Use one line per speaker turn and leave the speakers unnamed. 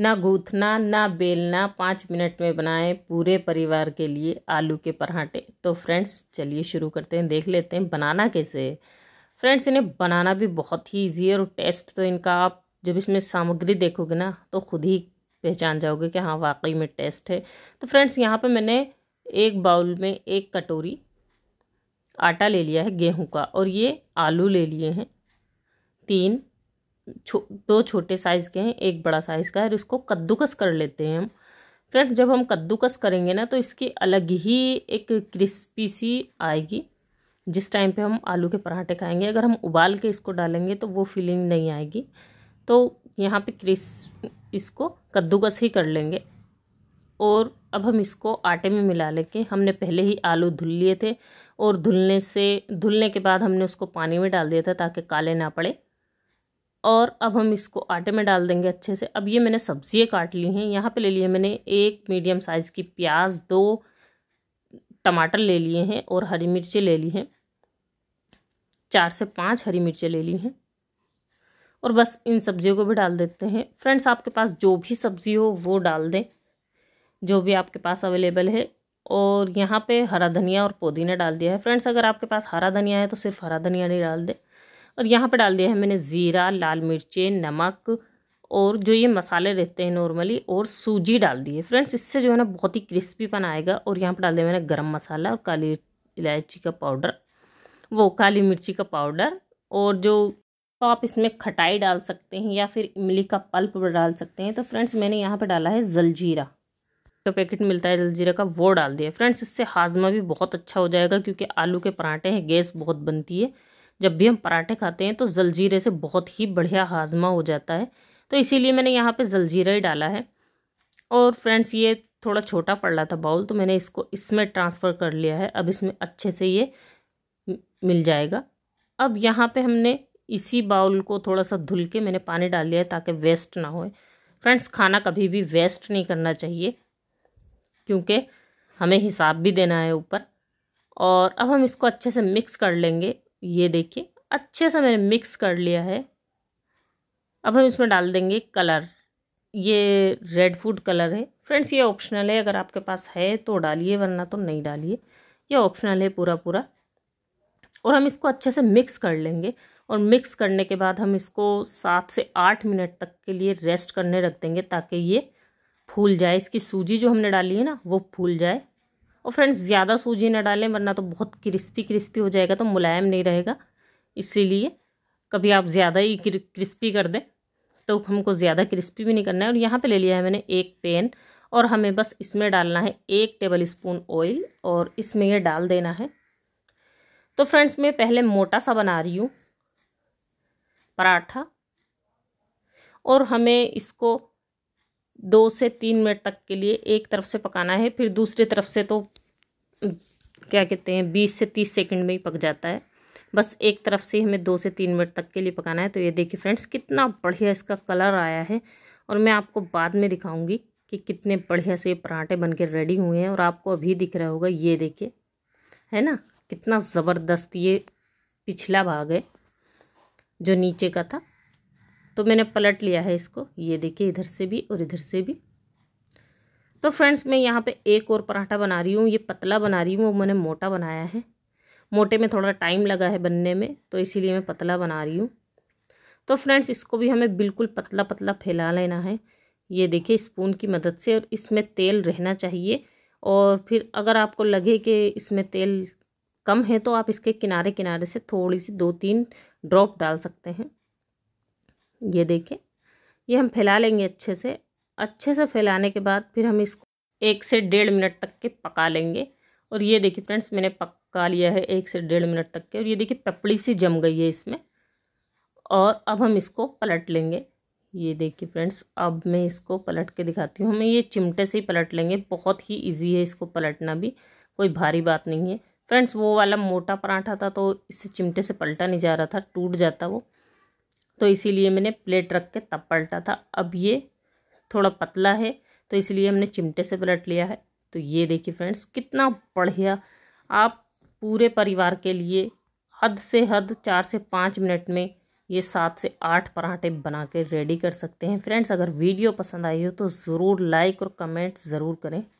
ना गूथना ना बेलना पाँच मिनट में बनाएं पूरे परिवार के लिए आलू के पराठे तो फ्रेंड्स चलिए शुरू करते हैं देख लेते हैं बनाना कैसे है फ्रेंड्स इन्हें बनाना भी बहुत ही ईजी है और टेस्ट तो इनका आप जब इसमें सामग्री देखोगे ना तो खुद ही पहचान जाओगे कि हाँ वाकई में टेस्ट है तो फ्रेंड्स यहाँ पर मैंने एक बाउल में एक कटोरी आटा ले लिया है गेहूँ का और ये आलू ले लिए हैं तीन छो, दो छोटे साइज़ के हैं एक बड़ा साइज़ का है और इसको कद्दूकस कर लेते हैं हम फ्रेंड्स जब हम कद्दूकस करेंगे ना तो इसकी अलग ही एक क्रिस्पी सी आएगी जिस टाइम पे हम आलू के पराठे खाएंगे अगर हम उबाल के इसको डालेंगे तो वो फीलिंग नहीं आएगी तो यहाँ पे क्रिस इसको कद्दूकस ही कर लेंगे और अब हम इसको आटे में मिला लेंगे हमने पहले ही आलू धुल लिए थे और धुलने से धुलने के बाद हमने उसको पानी में डाल दिया था ताकि काले ना पड़े और अब हम इसको आटे में डाल देंगे अच्छे से अब ये मैंने सब्जियाँ काट ली हैं यहाँ पे ले लिए मैंने एक मीडियम साइज़ की प्याज दो टमाटर ले लिए हैं और हरी मिर्चें ले ली हैं चार से पाँच हरी मिर्चें ले ली हैं और बस इन सब्जियों को भी डाल देते हैं फ्रेंड्स आपके पास जो भी सब्ज़ी हो वो डाल दें जो भी आपके पास अवेलेबल है और यहाँ पे हरा धनिया और पुदीना डाल दिया है फ्रेंड्स अगर आपके पास हरा धनिया है तो सिर्फ हरा धनिया नहीं डाल दें और यहाँ पर डाल दिया है मैंने ज़ीरा लाल मिर्चे नमक और जो ये मसाले रहते हैं नॉर्मली और सूजी डाल दिए फ्रेंड्स इससे जो है ना बहुत ही क्रिस्पीपन आएगा और यहाँ पर डाल दिया मैंने गरम मसाला और काली इलायची का पाउडर वो काली मिर्ची का पाउडर और जो तो आप इसमें खटाई डाल सकते हैं या फिर इमली का पल्प डाल सकते हैं तो फ्रेंड्स मैंने यहाँ पर डाला है जलजीरा का पैकेट मिलता है जलजीरा का वो डाल दिया फ्रेंड्स इससे हाजमा भी बहुत अच्छा हो जाएगा क्योंकि आलू के पराठे हैं गैस बहुत बनती है जब भी हम पराठे खाते हैं तो जलजीरे से बहुत ही बढ़िया हाजमा हो जाता है तो इसीलिए मैंने यहाँ पे जलजीरा ही डाला है और फ्रेंड्स ये थोड़ा छोटा पड़ रहा था बाउल तो मैंने इसको इसमें ट्रांसफ़र कर लिया है अब इसमें अच्छे से ये मिल जाएगा अब यहाँ पे हमने इसी बाउल को थोड़ा सा धुल के मैंने पानी डाल लिया है ताकि वेस्ट ना हो फ्रेंड्स खाना कभी भी वेस्ट नहीं करना चाहिए क्योंकि हमें हिसाब भी देना है ऊपर और अब हम इसको अच्छे से मिक्स कर लेंगे ये देखिए अच्छे से मैंने मिक्स कर लिया है अब हम इसमें डाल देंगे कलर ये रेड फूड कलर है फ्रेंड्स ये ऑप्शनल है अगर आपके पास है तो डालिए वरना तो नहीं डालिए ये ऑप्शनल है पूरा पूरा और हम इसको अच्छे से मिक्स कर लेंगे और मिक्स करने के बाद हम इसको सात से आठ मिनट तक के लिए रेस्ट करने रख देंगे ताकि ये फूल जाए इसकी सूजी जो हमने डाली है ना वो फूल जाए और फ्रेंड्स ज़्यादा सूजी ना डालें वरना तो बहुत क्रिस्पी क्रिस्पी हो जाएगा तो मुलायम नहीं रहेगा इसीलिए कभी आप ज़्यादा ही क्रिस्पी कर दें तो हमको ज़्यादा क्रिस्पी भी नहीं करना है और यहाँ पे ले लिया है मैंने एक पेन और हमें बस इसमें डालना है एक टेबल स्पून ऑयल और इसमें यह डाल देना है तो फ्रेंड्स मैं पहले मोटा सा बना रही हूँ पराठा और हमें इसको दो से तीन मिनट तक के लिए एक तरफ से पकाना है फिर दूसरी तरफ से तो क्या कहते हैं बीस से तीस सेकंड में ही पक जाता है बस एक तरफ से हमें दो से तीन मिनट तक के लिए पकाना है तो ये देखिए फ्रेंड्स कितना बढ़िया इसका कलर आया है और मैं आपको बाद में दिखाऊंगी कि कितने बढ़िया से ये पराठे बन के रेडी हुए हैं और आपको अभी दिख रहा होगा ये देखिए है ना कितना ज़बरदस्त ये पिछला भाग है जो नीचे का था तो मैंने पलट लिया है इसको ये देखिए इधर से भी और इधर से भी तो फ्रेंड्स मैं यहाँ पे एक और पराठा बना रही हूँ ये पतला बना रही हूँ वो मैंने मोटा बनाया है मोटे में थोड़ा टाइम लगा है बनने में तो इसीलिए मैं पतला बना रही हूँ तो फ्रेंड्स इसको भी हमें बिल्कुल पतला पतला फैला लेना है ये देखिए स्पून की मदद से और इसमें तेल रहना चाहिए और फिर अगर आपको लगे कि इसमें तेल कम है तो आप इसके किनारे किनारे से थोड़ी सी दो तीन ड्रॉप डाल सकते हैं ये देखें ये हम फैला लेंगे अच्छे से अच्छे से फैलाने के बाद फिर हम इसको एक से डेढ़ मिनट तक के पका लेंगे और ये देखिए फ्रेंड्स मैंने पका लिया है एक से डेढ़ मिनट तक के और ये देखिए पपड़ी सी जम गई है इसमें और अब हम इसको पलट लेंगे ये देखिए फ्रेंड्स अब मैं इसको पलट के दिखाती हूँ हमें ये चिमटे से ही पलट लेंगे बहुत ही इजी है इसको पलटना भी कोई भारी बात नहीं है फ्रेंड्स वो वाला मोटा पराठा था तो इससे चिमटे से पलटा नहीं जा रहा था टूट जाता वो तो इसीलिए मैंने प्लेट रख के तब पलटा था अब ये थोड़ा पतला है तो इसलिए हमने चिमटे से पलट लिया है तो ये देखिए फ्रेंड्स कितना बढ़िया आप पूरे परिवार के लिए हद से हद चार से पाँच मिनट में ये सात से आठ पराठे बना के रेडी कर सकते हैं फ्रेंड्स अगर वीडियो पसंद आई हो तो ज़रूर लाइक और कमेंट ज़रूर करें